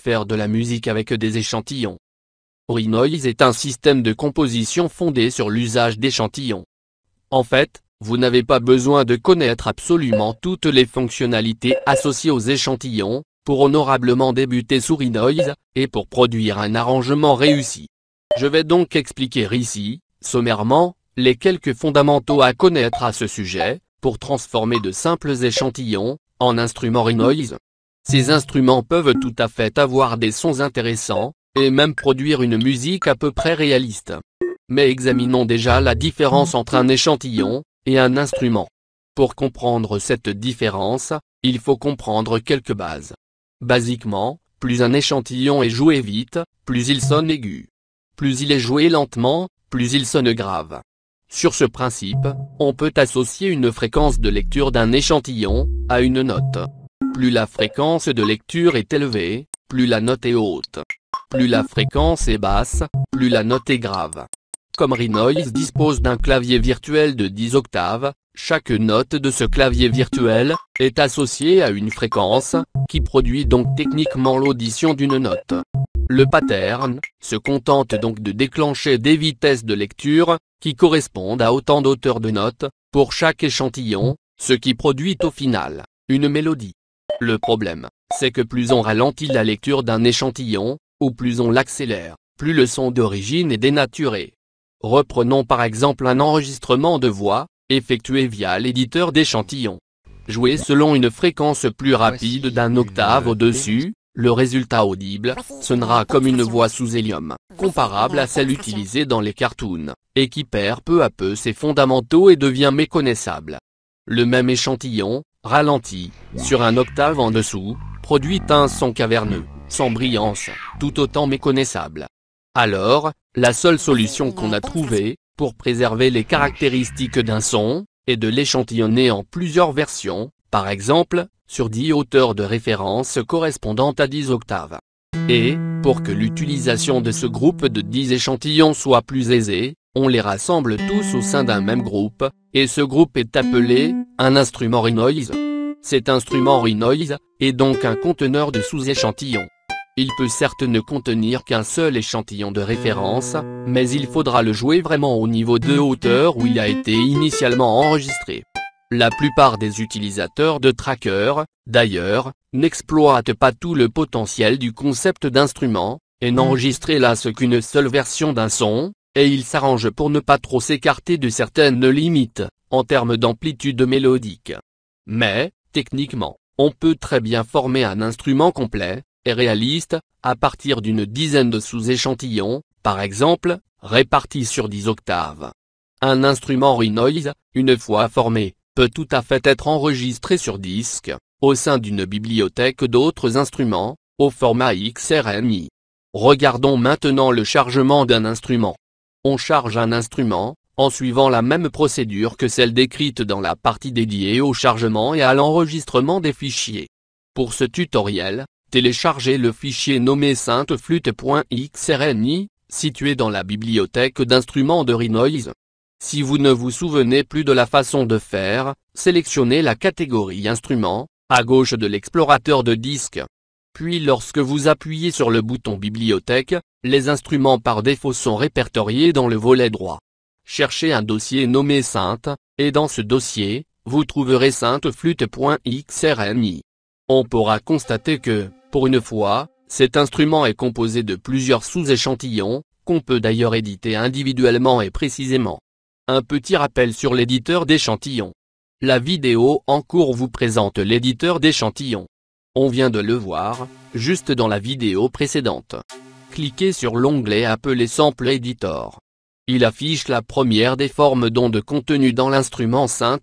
faire de la musique avec des échantillons. Rinoise est un système de composition fondé sur l'usage d'échantillons. En fait, vous n'avez pas besoin de connaître absolument toutes les fonctionnalités associées aux échantillons, pour honorablement débuter sous Renoise, et pour produire un arrangement réussi. Je vais donc expliquer ici, sommairement, les quelques fondamentaux à connaître à ce sujet, pour transformer de simples échantillons, en instruments Renoise. Ces instruments peuvent tout à fait avoir des sons intéressants, et même produire une musique à peu près réaliste. Mais examinons déjà la différence entre un échantillon, et un instrument. Pour comprendre cette différence, il faut comprendre quelques bases. Basiquement, plus un échantillon est joué vite, plus il sonne aigu. Plus il est joué lentement, plus il sonne grave. Sur ce principe, on peut associer une fréquence de lecture d'un échantillon, à une note. Plus la fréquence de lecture est élevée, plus la note est haute. Plus la fréquence est basse, plus la note est grave. Comme Renoise dispose d'un clavier virtuel de 10 octaves, chaque note de ce clavier virtuel est associée à une fréquence, qui produit donc techniquement l'audition d'une note. Le pattern se contente donc de déclencher des vitesses de lecture, qui correspondent à autant d'auteurs de notes, pour chaque échantillon, ce qui produit au final, une mélodie. Le problème, c'est que plus on ralentit la lecture d'un échantillon, ou plus on l'accélère, plus le son d'origine est dénaturé. Reprenons par exemple un enregistrement de voix, effectué via l'éditeur d'échantillons. Joué selon une fréquence plus rapide d'un octave au-dessus, le résultat audible sonnera comme une voix sous hélium, comparable à celle utilisée dans les cartoons, et qui perd peu à peu ses fondamentaux et devient méconnaissable. Le même échantillon, ralenti, sur un octave en dessous, produit un son caverneux, sans brillance, tout autant méconnaissable. Alors, la seule solution qu'on a trouvée, pour préserver les caractéristiques d'un son, est de l'échantillonner en plusieurs versions, par exemple, sur 10 hauteurs de référence correspondantes à 10 octaves. Et, pour que l'utilisation de ce groupe de 10 échantillons soit plus aisée, on les rassemble tous au sein d'un même groupe, et ce groupe est appelé, hmm. un instrument Renoise. Cet instrument Renoise, est donc un conteneur de sous-échantillons. Il peut certes ne contenir qu'un seul échantillon de référence, mais il faudra le jouer vraiment au niveau de hauteur où il a été initialement enregistré. La plupart des utilisateurs de trackers, d'ailleurs, n'exploitent pas tout le potentiel du concept d'instrument, et n'enregistrent là ce qu'une seule version d'un son, et il s'arrange pour ne pas trop s'écarter de certaines limites, en termes d'amplitude mélodique. Mais, techniquement, on peut très bien former un instrument complet, et réaliste, à partir d'une dizaine de sous-échantillons, par exemple, répartis sur 10 octaves. Un instrument Renoise, une fois formé, peut tout à fait être enregistré sur disque, au sein d'une bibliothèque d'autres instruments, au format XRMI. Regardons maintenant le chargement d'un instrument on charge un instrument, en suivant la même procédure que celle décrite dans la partie dédiée au chargement et à l'enregistrement des fichiers. Pour ce tutoriel, téléchargez le fichier nommé synth_flute.xrni situé dans la bibliothèque d'instruments de Renoise. Si vous ne vous souvenez plus de la façon de faire, sélectionnez la catégorie Instruments, à gauche de l'explorateur de disques. Puis lorsque vous appuyez sur le bouton Bibliothèque, les instruments par défaut sont répertoriés dans le volet droit. Cherchez un dossier nommé Sainte, et dans ce dossier, vous trouverez sainteflûte.xrmi. On pourra constater que, pour une fois, cet instrument est composé de plusieurs sous-échantillons, qu'on peut d'ailleurs éditer individuellement et précisément. Un petit rappel sur l'éditeur d'échantillons. La vidéo en cours vous présente l'éditeur d'échantillons. On vient de le voir, juste dans la vidéo précédente cliquez sur l'onglet appelé Sample Editor. Il affiche la première des formes d'ondes contenues dans l'instrument Xrm.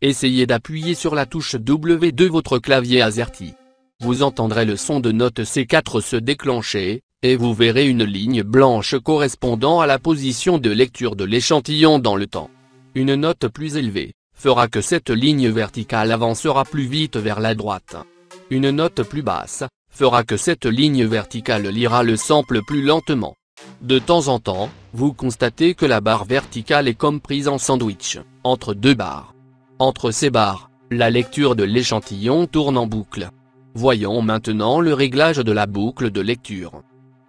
Essayez d'appuyer sur la touche W de votre clavier AZERTY. Vous entendrez le son de note C4 se déclencher, et vous verrez une ligne blanche correspondant à la position de lecture de l'échantillon dans le temps. Une note plus élevée, fera que cette ligne verticale avancera plus vite vers la droite. Une note plus basse, fera que cette ligne verticale lira le sample plus lentement. De temps en temps, vous constatez que la barre verticale est comme prise en sandwich, entre deux barres. Entre ces barres, la lecture de l'échantillon tourne en boucle. Voyons maintenant le réglage de la boucle de lecture.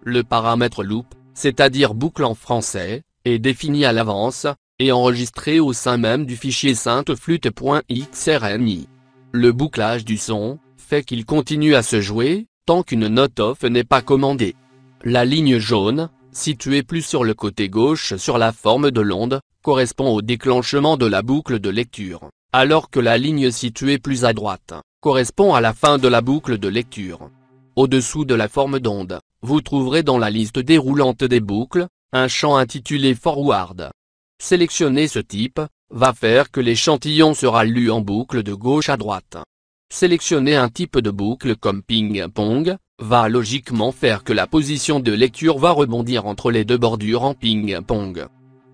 Le paramètre loop, c'est-à-dire boucle en français, est défini à l'avance, et enregistré au sein même du fichier sainteflute.xrmi. Le bouclage du son, fait qu'il continue à se jouer, tant qu'une note off n'est pas commandée. La ligne jaune, située plus sur le côté gauche sur la forme de l'onde, correspond au déclenchement de la boucle de lecture, alors que la ligne située plus à droite, correspond à la fin de la boucle de lecture. Au-dessous de la forme d'onde, vous trouverez dans la liste déroulante des boucles, un champ intitulé Forward. Sélectionner ce type, va faire que l'échantillon sera lu en boucle de gauche à droite, Sélectionner un type de boucle comme ping-pong, va logiquement faire que la position de lecture va rebondir entre les deux bordures en ping-pong.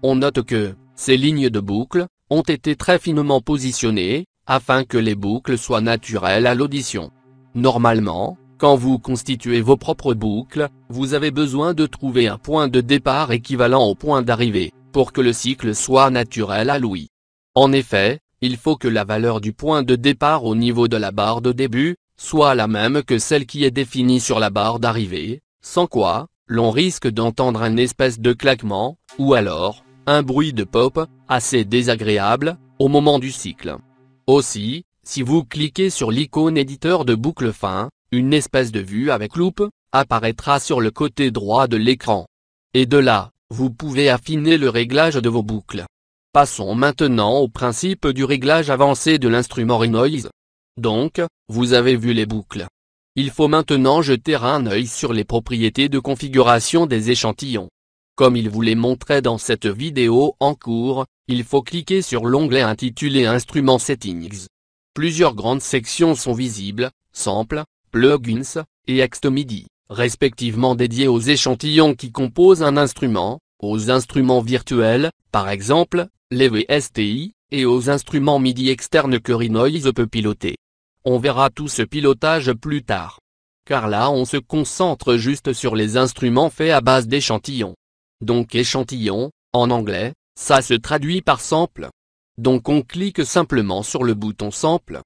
On note que, ces lignes de boucle, ont été très finement positionnées, afin que les boucles soient naturelles à l'audition. Normalement, quand vous constituez vos propres boucles, vous avez besoin de trouver un point de départ équivalent au point d'arrivée, pour que le cycle soit naturel à l'ouïe. En effet, il faut que la valeur du point de départ au niveau de la barre de début, soit la même que celle qui est définie sur la barre d'arrivée, sans quoi, l'on risque d'entendre un espèce de claquement, ou alors, un bruit de pop, assez désagréable, au moment du cycle. Aussi, si vous cliquez sur l'icône éditeur de boucle fin, une espèce de vue avec loupe, apparaîtra sur le côté droit de l'écran. Et de là, vous pouvez affiner le réglage de vos boucles. Passons maintenant au principe du réglage avancé de l'instrument Renoise. Donc, vous avez vu les boucles. Il faut maintenant jeter un œil sur les propriétés de configuration des échantillons. Comme il vous les montrait dans cette vidéo en cours, il faut cliquer sur l'onglet intitulé Instrument Settings. Plusieurs grandes sections sont visibles, Samples, Plugins, et ExtoMidi, respectivement dédiées aux échantillons qui composent un instrument, aux instruments virtuels, par exemple, les VSTI, et aux instruments MIDI externes que Renoise peut piloter. On verra tout ce pilotage plus tard. Car là on se concentre juste sur les instruments faits à base d'échantillons. Donc échantillon, en anglais, ça se traduit par sample. Donc on clique simplement sur le bouton sample.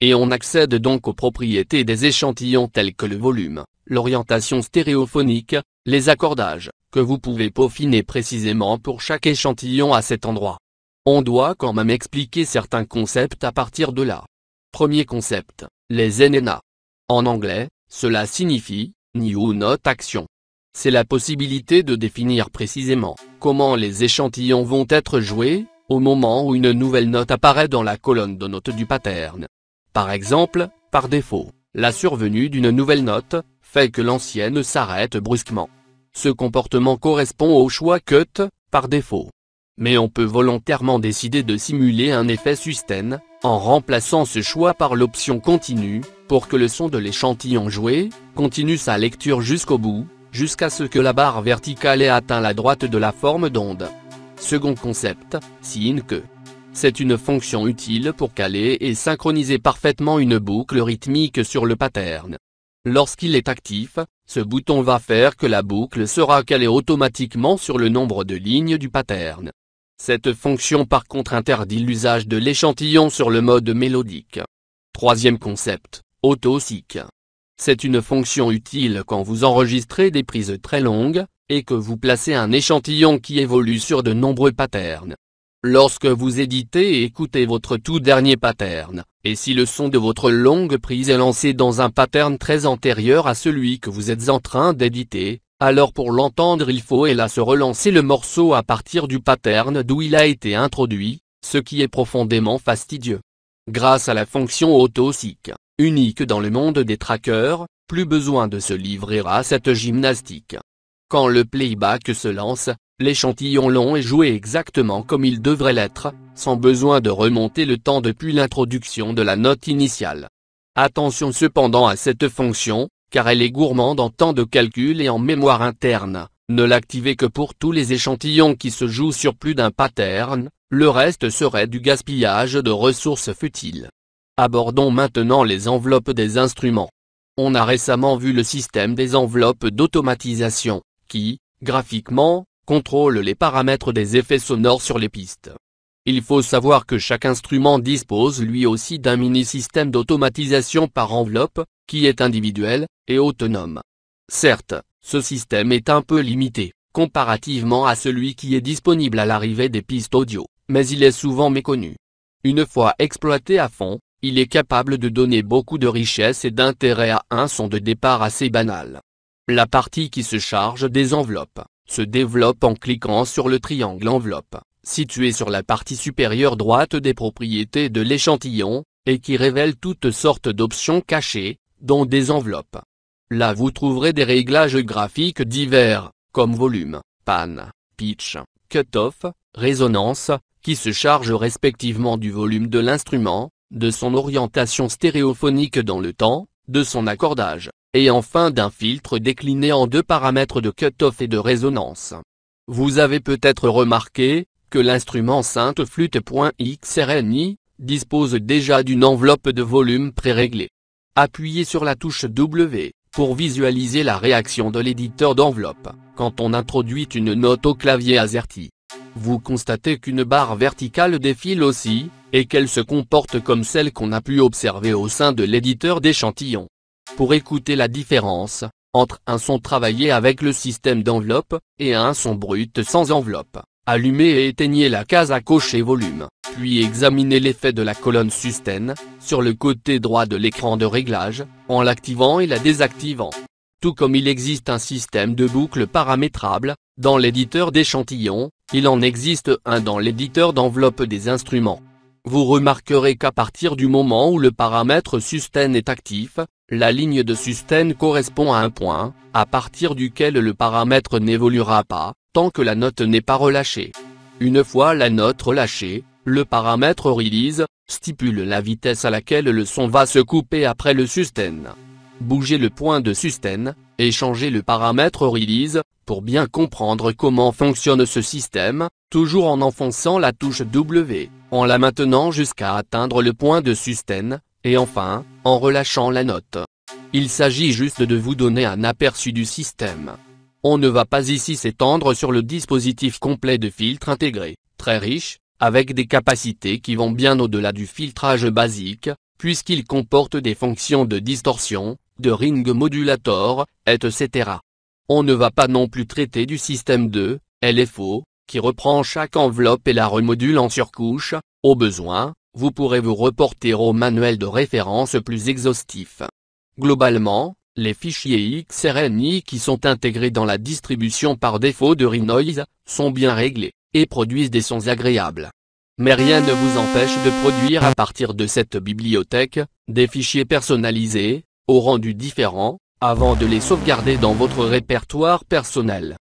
Et on accède donc aux propriétés des échantillons tels que le volume, l'orientation stéréophonique, les accordages, que vous pouvez peaufiner précisément pour chaque échantillon à cet endroit. On doit quand même expliquer certains concepts à partir de là. Premier concept, les NNA. En anglais, cela signifie New Note Action. C'est la possibilité de définir précisément comment les échantillons vont être joués, au moment où une nouvelle note apparaît dans la colonne de notes du pattern. Par exemple, par défaut, la survenue d'une nouvelle note fait que l'ancienne s'arrête brusquement. Ce comportement correspond au choix cut, par défaut, mais on peut volontairement décider de simuler un effet sustain, en remplaçant ce choix par l'option continue, pour que le son de l'échantillon joué, continue sa lecture jusqu'au bout, jusqu'à ce que la barre verticale ait atteint la droite de la forme d'onde. Second concept, signe que. C'est une fonction utile pour caler et synchroniser parfaitement une boucle rythmique sur le pattern. Lorsqu'il est actif, ce bouton va faire que la boucle sera calée automatiquement sur le nombre de lignes du pattern. Cette fonction par contre interdit l'usage de l'échantillon sur le mode mélodique. Troisième concept, autosic. C'est une fonction utile quand vous enregistrez des prises très longues, et que vous placez un échantillon qui évolue sur de nombreux patterns. Lorsque vous éditez et écoutez votre tout dernier pattern, et si le son de votre longue prise est lancé dans un pattern très antérieur à celui que vous êtes en train d'éditer, alors pour l'entendre il faut hélas relancer le morceau à partir du pattern d'où il a été introduit, ce qui est profondément fastidieux. Grâce à la fonction auto unique dans le monde des trackers, plus besoin de se livrer à cette gymnastique. Quand le playback se lance, l'échantillon long est joué exactement comme il devrait l'être, sans besoin de remonter le temps depuis l'introduction de la note initiale. Attention cependant à cette fonction, car elle est gourmande en temps de calcul et en mémoire interne, ne l'activer que pour tous les échantillons qui se jouent sur plus d'un pattern, le reste serait du gaspillage de ressources futiles. Abordons maintenant les enveloppes des instruments. On a récemment vu le système des enveloppes d'automatisation, qui, graphiquement, contrôle les paramètres des effets sonores sur les pistes. Il faut savoir que chaque instrument dispose lui aussi d'un mini-système d'automatisation par enveloppe, qui est individuel, et autonome. Certes, ce système est un peu limité, comparativement à celui qui est disponible à l'arrivée des pistes audio, mais il est souvent méconnu. Une fois exploité à fond, il est capable de donner beaucoup de richesse et d'intérêt à un son de départ assez banal. La partie qui se charge des enveloppes, se développe en cliquant sur le triangle enveloppe, situé sur la partie supérieure droite des propriétés de l'échantillon, et qui révèle toutes sortes d'options cachées, dont des enveloppes. Là vous trouverez des réglages graphiques divers, comme volume, pan, pitch, cutoff, résonance, qui se chargent respectivement du volume de l'instrument, de son orientation stéréophonique dans le temps, de son accordage, et enfin d'un filtre décliné en deux paramètres de cutoff et de résonance. Vous avez peut-être remarqué, que l'instrument Sainte dispose déjà d'une enveloppe de volume pré-réglée. Appuyez sur la touche W pour visualiser la réaction de l'éditeur d'enveloppe quand on introduit une note au clavier AZERTY. Vous constatez qu'une barre verticale défile aussi, et qu'elle se comporte comme celle qu'on a pu observer au sein de l'éditeur d'échantillons. Pour écouter la différence, entre un son travaillé avec le système d'enveloppe, et un son brut sans enveloppe, Allumez et éteignez la case à cocher volume, puis examinez l'effet de la colonne Sustain, sur le côté droit de l'écran de réglage, en l'activant et la désactivant. Tout comme il existe un système de boucle paramétrable, dans l'éditeur d'échantillons, il en existe un dans l'éditeur d'enveloppe des instruments. Vous remarquerez qu'à partir du moment où le paramètre Sustain est actif, la ligne de Sustain correspond à un point, à partir duquel le paramètre n'évoluera pas, tant que la note n'est pas relâchée. Une fois la note relâchée, le paramètre release, stipule la vitesse à laquelle le son va se couper après le sustain. Bougez le point de sustain, et changez le paramètre release, pour bien comprendre comment fonctionne ce système, toujours en enfonçant la touche W, en la maintenant jusqu'à atteindre le point de sustain, et enfin, en relâchant la note. Il s'agit juste de vous donner un aperçu du système. On ne va pas ici s'étendre sur le dispositif complet de filtre intégré, très riche, avec des capacités qui vont bien au-delà du filtrage basique, puisqu'il comporte des fonctions de distorsion, de ring modulator, etc. On ne va pas non plus traiter du système 2, LFO, qui reprend chaque enveloppe et la remodule en surcouche, au besoin, vous pourrez vous reporter au manuel de référence plus exhaustif. Globalement, les fichiers XRNI qui sont intégrés dans la distribution par défaut de Renoise, sont bien réglés, et produisent des sons agréables. Mais rien ne vous empêche de produire à partir de cette bibliothèque, des fichiers personnalisés, au rendu différent, avant de les sauvegarder dans votre répertoire personnel.